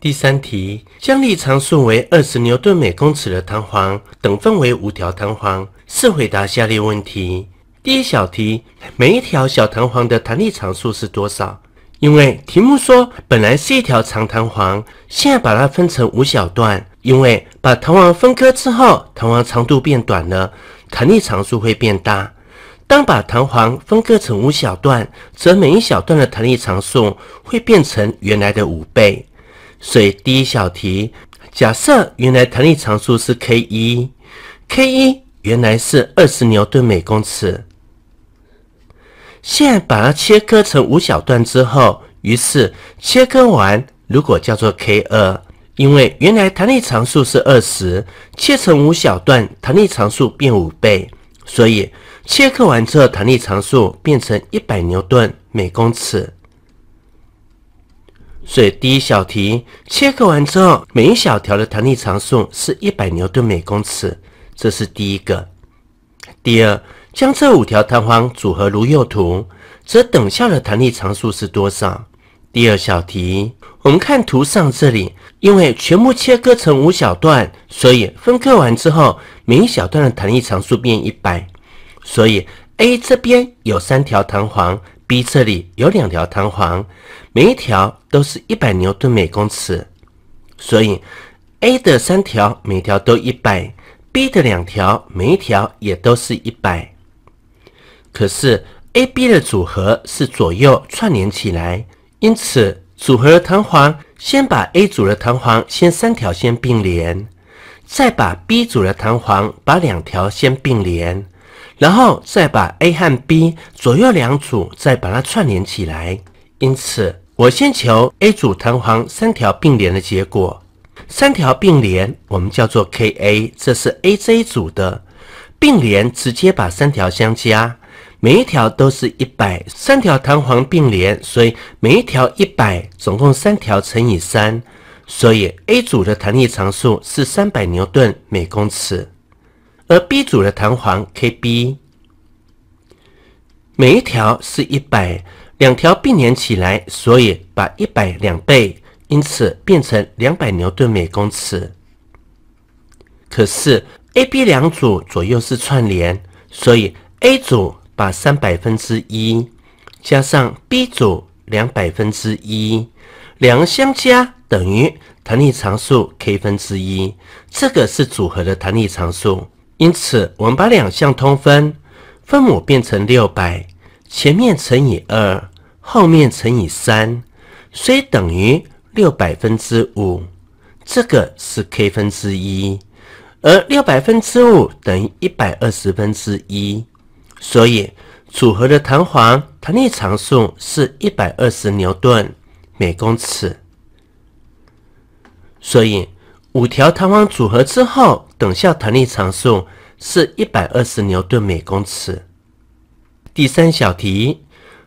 第三题，将力常数为二十牛顿每公尺的弹簧等分为五条弹簧，试回答下列问题。第一小题，每一条小弹簧的弹力常数是多少？因为题目说本来是一条长弹簧，现在把它分成五小段。因为把弹簧分割之后，弹簧长度变短了，弹力常数会变大。当把弹簧分割成五小段，则每一小段的弹力常数会变成原来的五倍。所以第一小题，假设原来弹力常数是 k 一，k 一原来是二十牛顿每公尺，现在把它切割成五小段之后，于是切割完，如果叫做 k 二，因为原来弹力常数是二十，切成五小段，弹力常数变五倍，所以切割完之后弹力常数变成一百牛顿每公尺。所以第一小题切割完之后，每一小条的弹力常数是100牛顿每公尺，这是第一个。第二，将这五条弹簧组合如右图，则等效的弹力常数是多少？第二小题，我们看图上这里，因为全部切割成五小段，所以分割完之后，每一小段的弹力常数变100，所以 A 这边有三条弹簧。B 这里有两条弹簧，每一条都是一百牛顿每公尺，所以 A 的三条每条都一百，B 的两条每一条也都是一百。可是 A、B 的组合是左右串联起来，因此组合弹簧先把 A 组的弹簧先三条先并联，再把 B 组的弹簧把两条先并联。然后再把 A 和 B 左右两组再把它串联起来。因此，我先求 A 组弹簧三条并联的结果。三条并联，我们叫做 kA，这是 A、J 组的并联，直接把三条相加。每一条都是100，三条弹簧并联，所以每一条100，总共三条乘以三，所以 A 组的弹力常数是300牛顿每公尺。而 B 组的弹簧 k_b 每一条是一百，两条并联起来，所以把一百两倍，因此变成两百牛顿每公尺。可是 A、B 两组左右是串联，所以 A 组把三百分之一加上 B 组两百分之一，两相加等于弹力常数 k 分之一，这个是组合的弹力常数。因此，我们把两项通分，分母变成六百，前面乘以二，后面乘以三，所以等于六百分之五。这个是 k 分之一，而六百分之五等于一百二十分之一，所以组合的弹簧弹力常数是一百二十牛顿每公尺。所以。五条弹簧组合之后，等效弹力常数是一百二十牛顿每公尺。第三小题，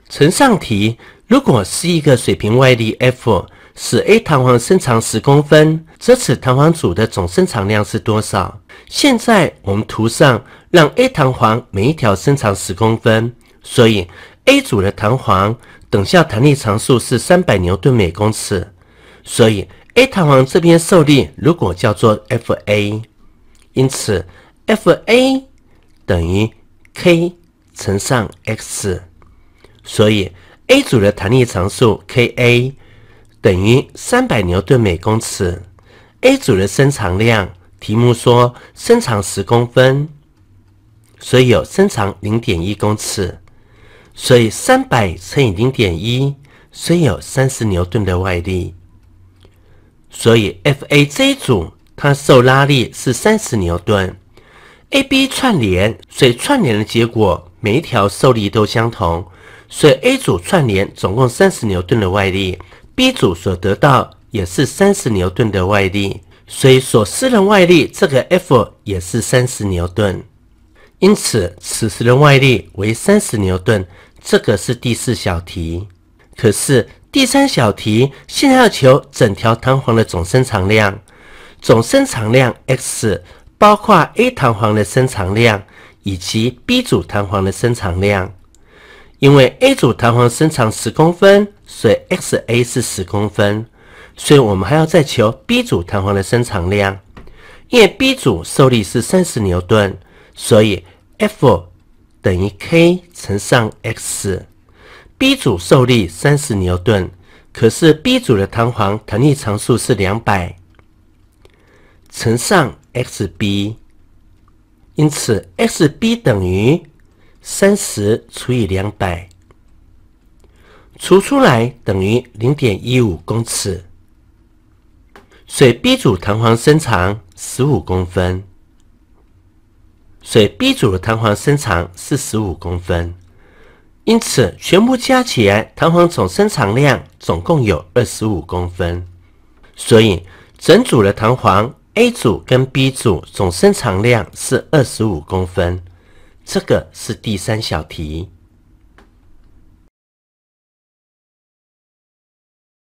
乘上题，如果是一个水平外力 F 使 A 弹簧伸长十公分，则此弹簧组的总伸长量是多少？现在我们图上让 A 弹簧每一条伸长十公分，所以 A 组的弹簧等效弹力常数是三百牛顿每公尺，所以。A 弹簧这边受力，如果叫做 F_a，因此 F_a 等于 k 乘上 x，所以 A 组的弹力常数 k_a 等于三百牛顿每公尺。A 组的伸长量，题目说伸长十公分，所以有伸长零点一公尺，所以三百乘以零点一，所以有三十牛顿的外力。所以 F A 一组它受拉力是三十牛顿，A B 串联，所以串联的结果每一条受力都相同，所以 A 组串联总共三十牛顿的外力，B 组所得到也是三十牛顿的外力，所以所施的外力这个 F 也是三十牛顿，因此此时的外力为三十牛顿，这个是第四小题，可是。第三小题，现在要求整条弹簧的总伸长量。总伸长量 x 包括 A 弹簧的伸长量以及 B 组弹簧的伸长量。因为 A 组弹簧伸长十公分，所以 x_a 是十公分。所以我们还要再求 B 组弹簧的伸长量。因为 B 组受力是三十牛顿，所以 F 等于 k 乘上 x。B 组受力三十牛顿，可是 B 组的弹簧弹力常数是两百乘上 x_b，因此 x_b 等于三十除以两百，除出来等于零点一五公尺，所以 B 组弹簧伸长十五公分，所以 B 组的弹簧伸长是十五公分。因此，全部加起来，弹簧总伸长量总共有二十五公分。所以，整组的弹簧 A 组跟 B 组总伸长量是二十五公分。这个是第三小题。